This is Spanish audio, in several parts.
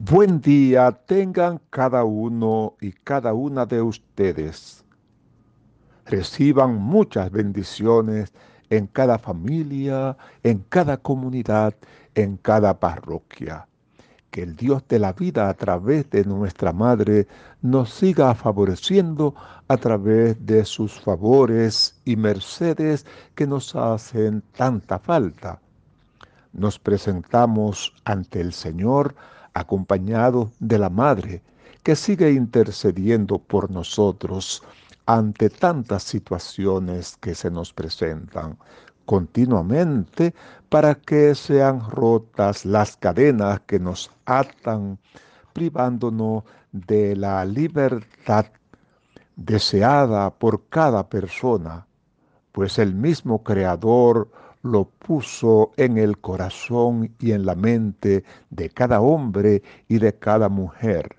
Buen día tengan cada uno y cada una de ustedes. Reciban muchas bendiciones en cada familia, en cada comunidad, en cada parroquia. Que el Dios de la vida a través de nuestra Madre nos siga favoreciendo a través de sus favores y mercedes que nos hacen tanta falta. Nos presentamos ante el Señor acompañado de la Madre, que sigue intercediendo por nosotros ante tantas situaciones que se nos presentan continuamente para que sean rotas las cadenas que nos atan, privándonos de la libertad deseada por cada persona, pues el mismo Creador lo puso en el corazón y en la mente de cada hombre y de cada mujer.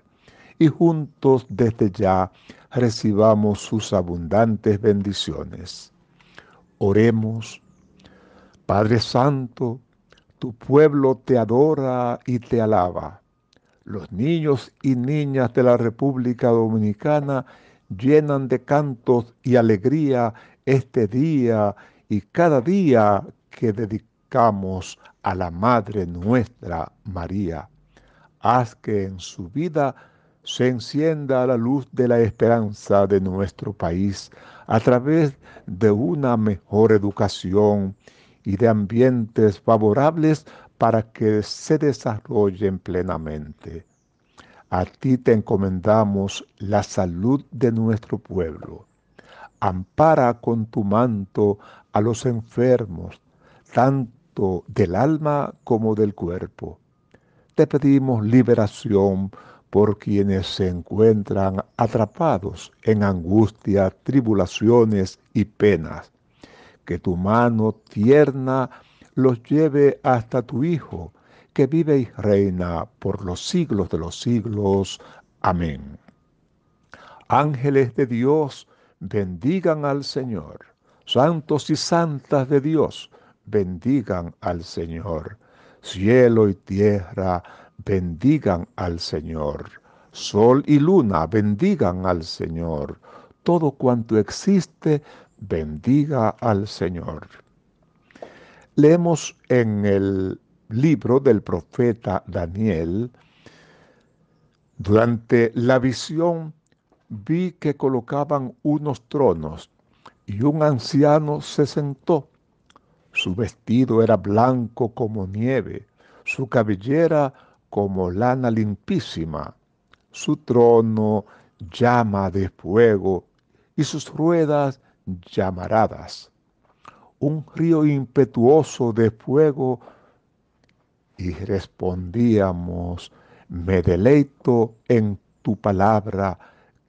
Y juntos desde ya recibamos sus abundantes bendiciones. Oremos, Padre Santo, tu pueblo te adora y te alaba. Los niños y niñas de la República Dominicana llenan de cantos y alegría este día y cada día que dedicamos a la Madre nuestra María. Haz que en su vida se encienda la luz de la esperanza de nuestro país a través de una mejor educación y de ambientes favorables para que se desarrollen plenamente. A ti te encomendamos la salud de nuestro pueblo ampara con tu manto a los enfermos, tanto del alma como del cuerpo. Te pedimos liberación por quienes se encuentran atrapados en angustia, tribulaciones y penas. Que tu mano tierna los lleve hasta tu Hijo, que vive y reina por los siglos de los siglos. Amén. Ángeles de Dios, bendigan al Señor. Santos y santas de Dios, bendigan al Señor. Cielo y tierra, bendigan al Señor. Sol y luna, bendigan al Señor. Todo cuanto existe, bendiga al Señor. Leemos en el libro del profeta Daniel, durante la visión vi que colocaban unos tronos y un anciano se sentó. Su vestido era blanco como nieve, su cabellera como lana limpísima, su trono llama de fuego y sus ruedas llamaradas. Un río impetuoso de fuego y respondíamos, me deleito en tu palabra,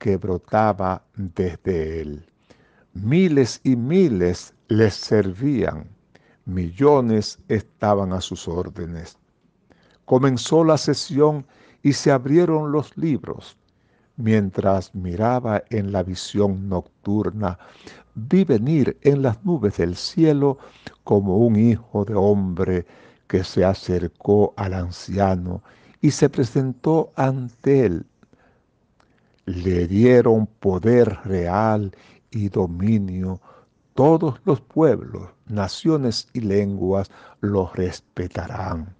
que brotaba desde él. Miles y miles les servían, millones estaban a sus órdenes. Comenzó la sesión y se abrieron los libros. Mientras miraba en la visión nocturna, vi venir en las nubes del cielo como un hijo de hombre que se acercó al anciano y se presentó ante él le dieron poder real y dominio. Todos los pueblos, naciones y lenguas los respetarán.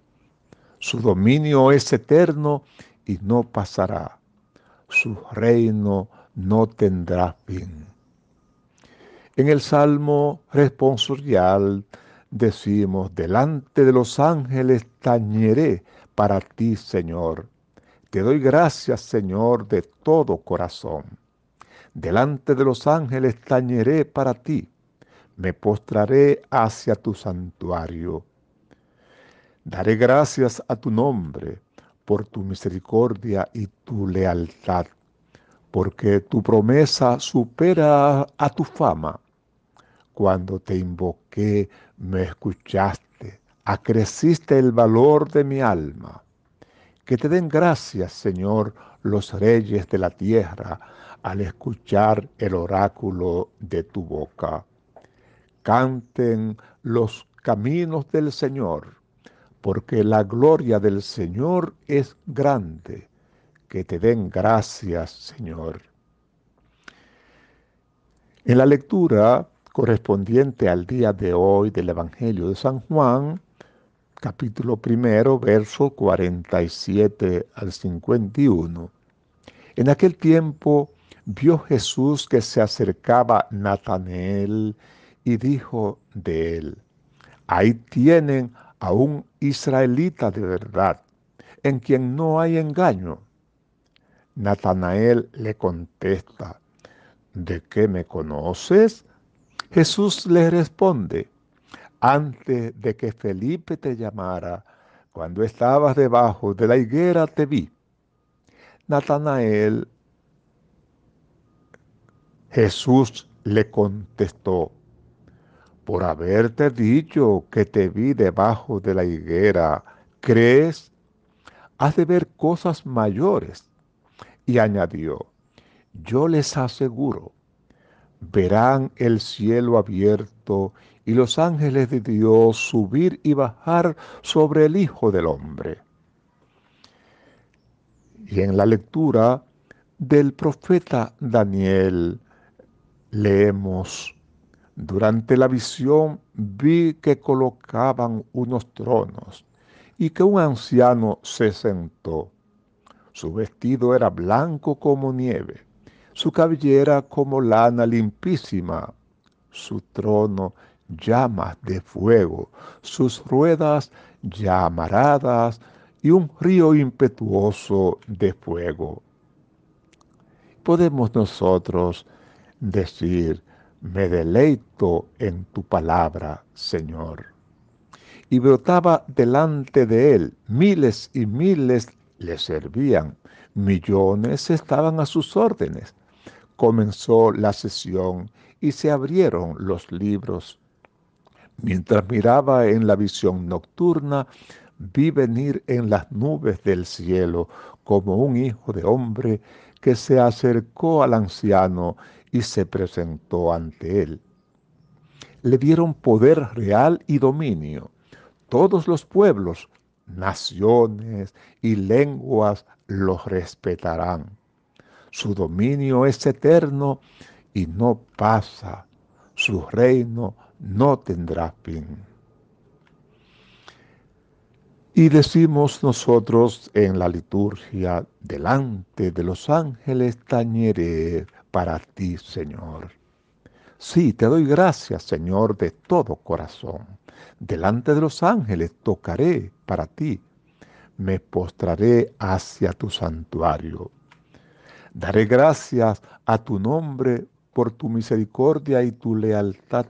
Su dominio es eterno y no pasará. Su reino no tendrá fin. En el Salmo responsorial decimos, delante de los ángeles tañeré para ti, Señor te doy gracias, Señor, de todo corazón. Delante de los ángeles tañeré para ti. Me postraré hacia tu santuario. Daré gracias a tu nombre por tu misericordia y tu lealtad, porque tu promesa supera a tu fama. Cuando te invoqué, me escuchaste, acreciste el valor de mi alma que te den gracias, Señor, los reyes de la tierra, al escuchar el oráculo de tu boca. Canten los caminos del Señor, porque la gloria del Señor es grande. Que te den gracias, Señor. En la lectura correspondiente al día de hoy del Evangelio de San Juan, capítulo primero, verso 47 al 51. En aquel tiempo vio Jesús que se acercaba Natanael y dijo de él, ahí tienen a un israelita de verdad, en quien no hay engaño. Natanael le contesta, ¿de qué me conoces? Jesús le responde, antes de que Felipe te llamara, cuando estabas debajo de la higuera te vi. Natanael, Jesús le contestó, por haberte dicho que te vi debajo de la higuera, ¿crees? Has de ver cosas mayores. Y añadió, yo les aseguro, verán el cielo abierto y los ángeles de Dios subir y bajar sobre el Hijo del Hombre. Y en la lectura del profeta Daniel leemos, durante la visión vi que colocaban unos tronos y que un anciano se sentó. Su vestido era blanco como nieve, su cabellera como lana limpísima, su trono llamas de fuego, sus ruedas llamaradas y un río impetuoso de fuego. Podemos nosotros decir, me deleito en tu palabra, Señor. Y brotaba delante de él, miles y miles le servían, millones estaban a sus órdenes. Comenzó la sesión y se abrieron los libros Mientras miraba en la visión nocturna, vi venir en las nubes del cielo como un hijo de hombre que se acercó al anciano y se presentó ante él. Le dieron poder real y dominio. Todos los pueblos, naciones y lenguas los respetarán. Su dominio es eterno y no pasa. Su reino no tendrá fin. Y decimos nosotros en la liturgia, delante de los ángeles tañeré para ti, Señor. Sí, te doy gracias, Señor, de todo corazón. Delante de los ángeles tocaré para ti. Me postraré hacia tu santuario. Daré gracias a tu nombre por tu misericordia y tu lealtad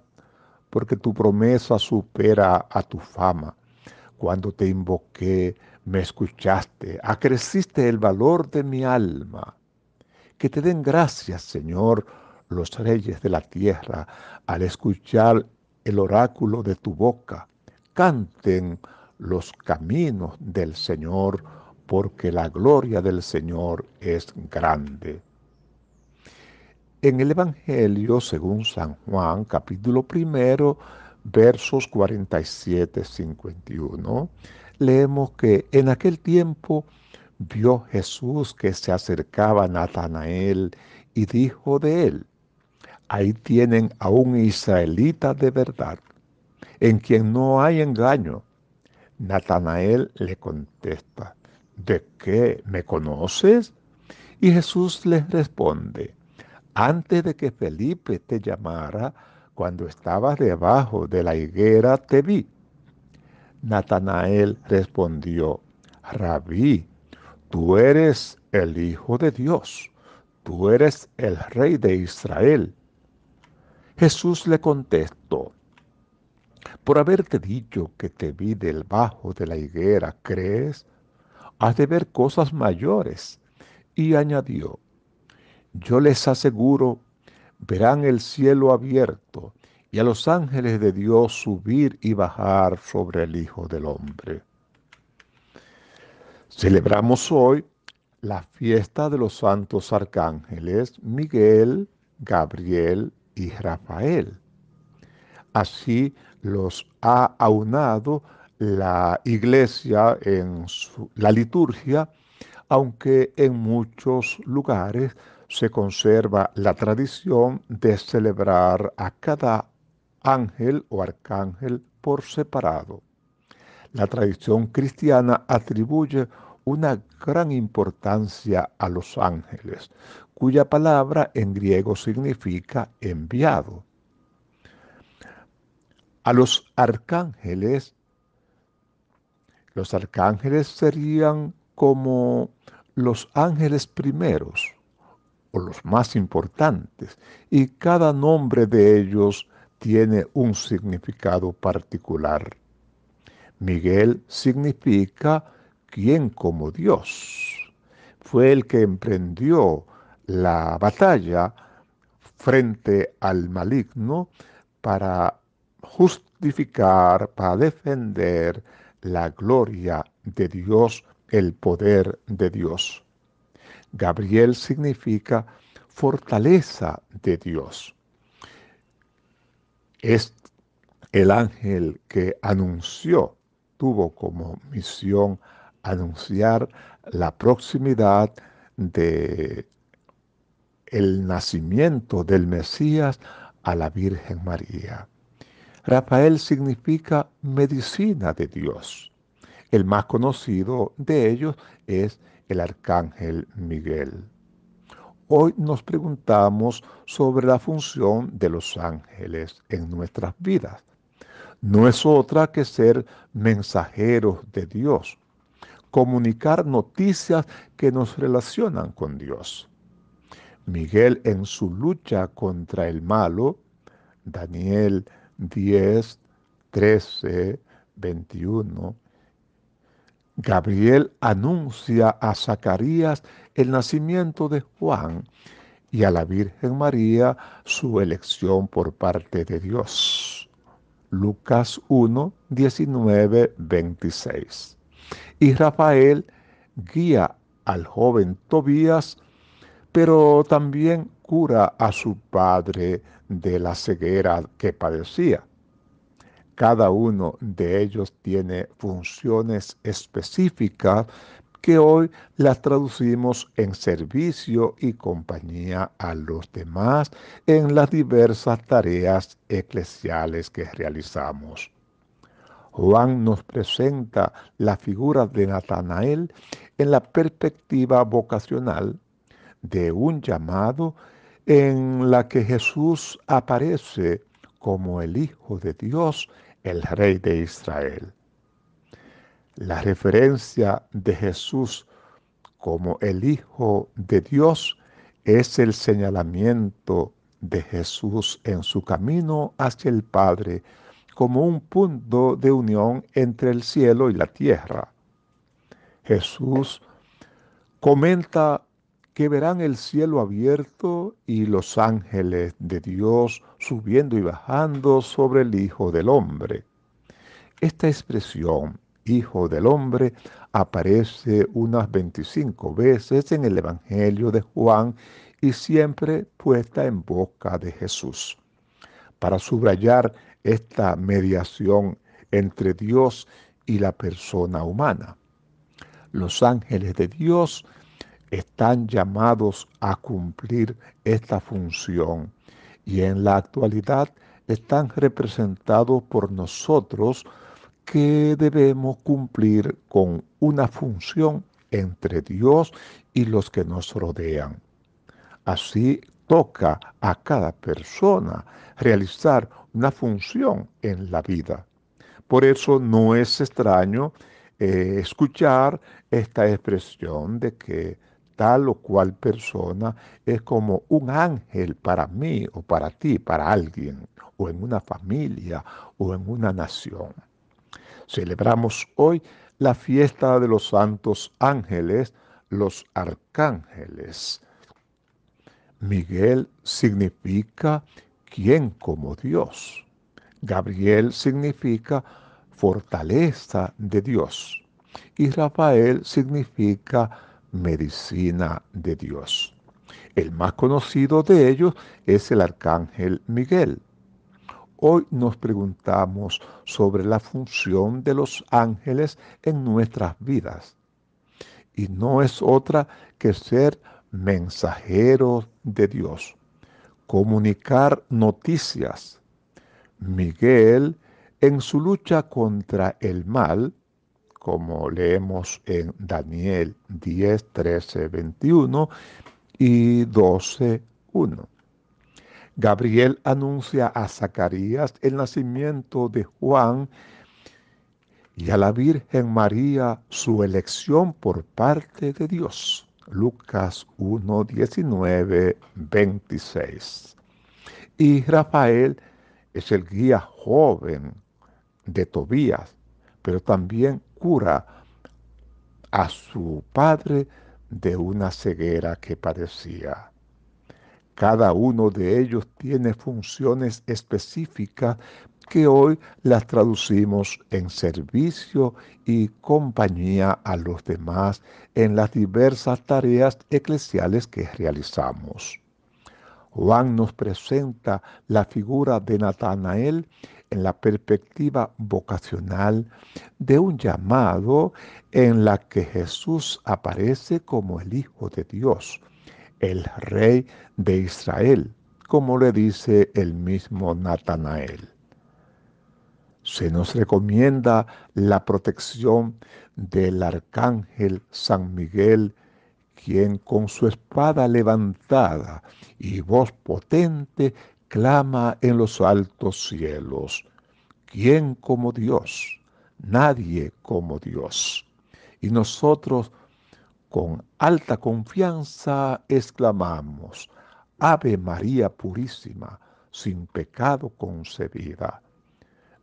porque tu promesa supera a tu fama. Cuando te invoqué, me escuchaste, acreciste el valor de mi alma. Que te den gracias, Señor, los reyes de la tierra, al escuchar el oráculo de tu boca. Canten los caminos del Señor, porque la gloria del Señor es grande en el Evangelio según San Juan, capítulo primero, versos 47-51. Leemos que en aquel tiempo vio Jesús que se acercaba a Natanael y dijo de él, ahí tienen a un israelita de verdad, en quien no hay engaño. Natanael le contesta, ¿de qué me conoces? Y Jesús les responde, antes de que Felipe te llamara, cuando estabas debajo de la higuera, te vi. Natanael respondió, Rabí, tú eres el Hijo de Dios, tú eres el Rey de Israel. Jesús le contestó, por haberte dicho que te vi debajo de la higuera, ¿crees? Has de ver cosas mayores. Y añadió, yo les aseguro, verán el cielo abierto y a los ángeles de Dios subir y bajar sobre el Hijo del Hombre. Celebramos hoy la fiesta de los santos arcángeles Miguel, Gabriel y Rafael. Así los ha aunado la iglesia en la liturgia, aunque en muchos lugares se conserva la tradición de celebrar a cada ángel o arcángel por separado. La tradición cristiana atribuye una gran importancia a los ángeles, cuya palabra en griego significa enviado. A los arcángeles, los arcángeles serían como los ángeles primeros, o los más importantes, y cada nombre de ellos tiene un significado particular. Miguel significa quien como Dios. Fue el que emprendió la batalla frente al maligno para justificar, para defender la gloria de Dios, el poder de Dios. Gabriel significa fortaleza de Dios. Es el ángel que anunció, tuvo como misión anunciar la proximidad de el nacimiento del Mesías a la Virgen María. Rafael significa medicina de Dios. El más conocido de ellos es el arcángel Miguel. Hoy nos preguntamos sobre la función de los ángeles en nuestras vidas. No es otra que ser mensajeros de Dios, comunicar noticias que nos relacionan con Dios. Miguel en su lucha contra el malo, Daniel 10, 13, 21, Gabriel anuncia a Zacarías el nacimiento de Juan y a la Virgen María su elección por parte de Dios. Lucas 1, 19, 26. Y Rafael guía al joven Tobías, pero también cura a su padre de la ceguera que padecía. Cada uno de ellos tiene funciones específicas que hoy las traducimos en servicio y compañía a los demás en las diversas tareas eclesiales que realizamos. Juan nos presenta la figura de Natanael en la perspectiva vocacional de un llamado en la que Jesús aparece como el Hijo de Dios, el Rey de Israel. La referencia de Jesús como el Hijo de Dios es el señalamiento de Jesús en su camino hacia el Padre como un punto de unión entre el cielo y la tierra. Jesús comenta que verán el cielo abierto y los ángeles de Dios subiendo y bajando sobre el Hijo del Hombre. Esta expresión, Hijo del Hombre, aparece unas 25 veces en el Evangelio de Juan y siempre puesta en boca de Jesús. Para subrayar esta mediación entre Dios y la persona humana. Los ángeles de Dios están llamados a cumplir esta función y en la actualidad están representados por nosotros que debemos cumplir con una función entre Dios y los que nos rodean. Así toca a cada persona realizar una función en la vida. Por eso no es extraño eh, escuchar esta expresión de que tal o cual persona es como un ángel para mí o para ti, para alguien, o en una familia o en una nación. Celebramos hoy la fiesta de los santos ángeles, los arcángeles. Miguel significa quien como Dios. Gabriel significa fortaleza de Dios. Y Rafael significa medicina de Dios. El más conocido de ellos es el arcángel Miguel. Hoy nos preguntamos sobre la función de los ángeles en nuestras vidas. Y no es otra que ser mensajeros de Dios, comunicar noticias. Miguel, en su lucha contra el mal, como leemos en Daniel 10, 13, 21 y 12, 1. Gabriel anuncia a Zacarías el nacimiento de Juan y a la Virgen María su elección por parte de Dios. Lucas 1, 19, 26. Y Rafael es el guía joven de Tobías, pero también cura a su padre de una ceguera que padecía. Cada uno de ellos tiene funciones específicas que hoy las traducimos en servicio y compañía a los demás en las diversas tareas eclesiales que realizamos. Juan nos presenta la figura de Natanael en la perspectiva vocacional de un llamado en la que Jesús aparece como el Hijo de Dios, el Rey de Israel, como le dice el mismo Natanael. Se nos recomienda la protección del arcángel San Miguel quien con su espada levantada y voz potente clama en los altos cielos. ¿Quién como Dios? Nadie como Dios. Y nosotros con alta confianza exclamamos, Ave María Purísima, sin pecado concebida.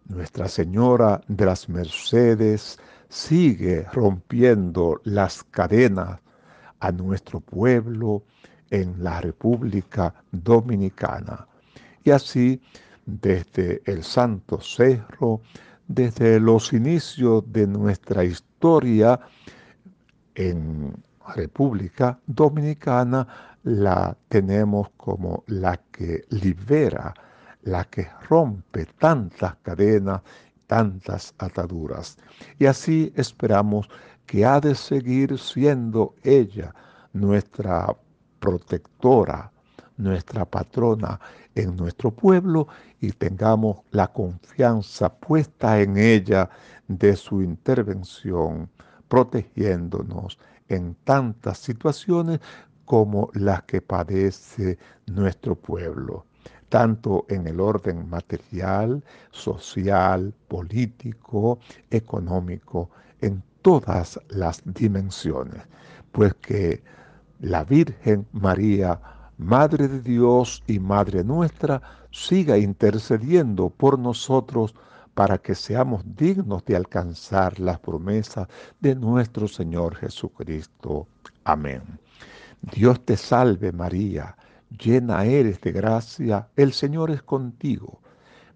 Nuestra Señora de las Mercedes sigue rompiendo las cadenas a nuestro pueblo en la República Dominicana. Y así, desde el Santo Cerro, desde los inicios de nuestra historia en República Dominicana, la tenemos como la que libera, la que rompe tantas cadenas, tantas ataduras. Y así esperamos que ha de seguir siendo ella nuestra protectora, nuestra patrona en nuestro pueblo y tengamos la confianza puesta en ella de su intervención, protegiéndonos en tantas situaciones como las que padece nuestro pueblo, tanto en el orden material, social, político, económico, en todas las dimensiones, pues que la Virgen María, Madre de Dios y Madre nuestra, siga intercediendo por nosotros para que seamos dignos de alcanzar las promesas de nuestro Señor Jesucristo. Amén. Dios te salve María, llena eres de gracia, el Señor es contigo.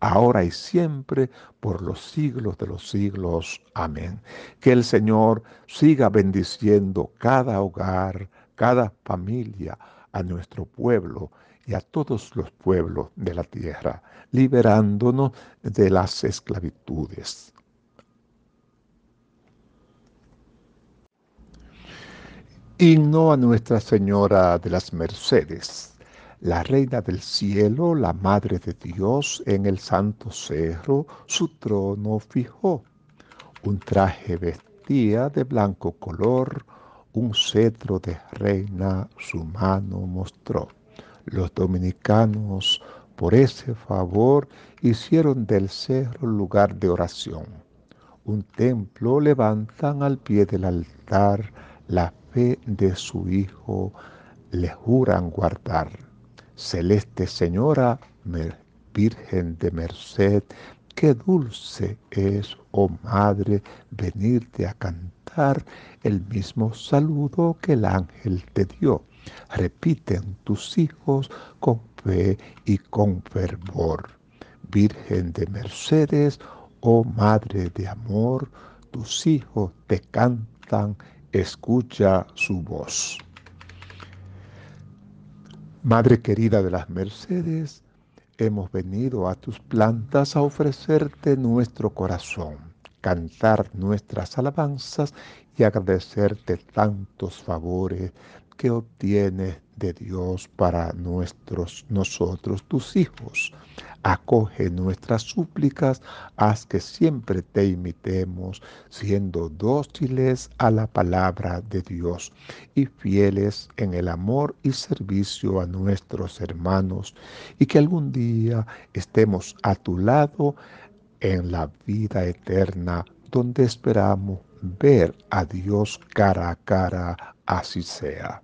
ahora y siempre, por los siglos de los siglos. Amén. Que el Señor siga bendiciendo cada hogar, cada familia, a nuestro pueblo y a todos los pueblos de la tierra, liberándonos de las esclavitudes. Himno a Nuestra Señora de las Mercedes la reina del cielo, la madre de Dios, en el santo cerro su trono fijó. Un traje vestía de blanco color, un cetro de reina su mano mostró. Los dominicanos por ese favor hicieron del cerro lugar de oración. Un templo levantan al pie del altar, la fe de su Hijo le juran guardar Celeste Señora, Virgen de Merced, qué dulce es, oh Madre, venirte a cantar el mismo saludo que el ángel te dio. Repiten tus hijos con fe y con fervor. Virgen de Mercedes, oh Madre de Amor, tus hijos te cantan, escucha su voz. Madre querida de las Mercedes, hemos venido a tus plantas a ofrecerte nuestro corazón, cantar nuestras alabanzas y agradecerte tantos favores que obtienes de Dios para nuestros, nosotros, tus hijos. Acoge nuestras súplicas, haz que siempre te imitemos, siendo dóciles a la palabra de Dios y fieles en el amor y servicio a nuestros hermanos, y que algún día estemos a tu lado en la vida eterna, donde esperamos ver a Dios cara a cara, así sea.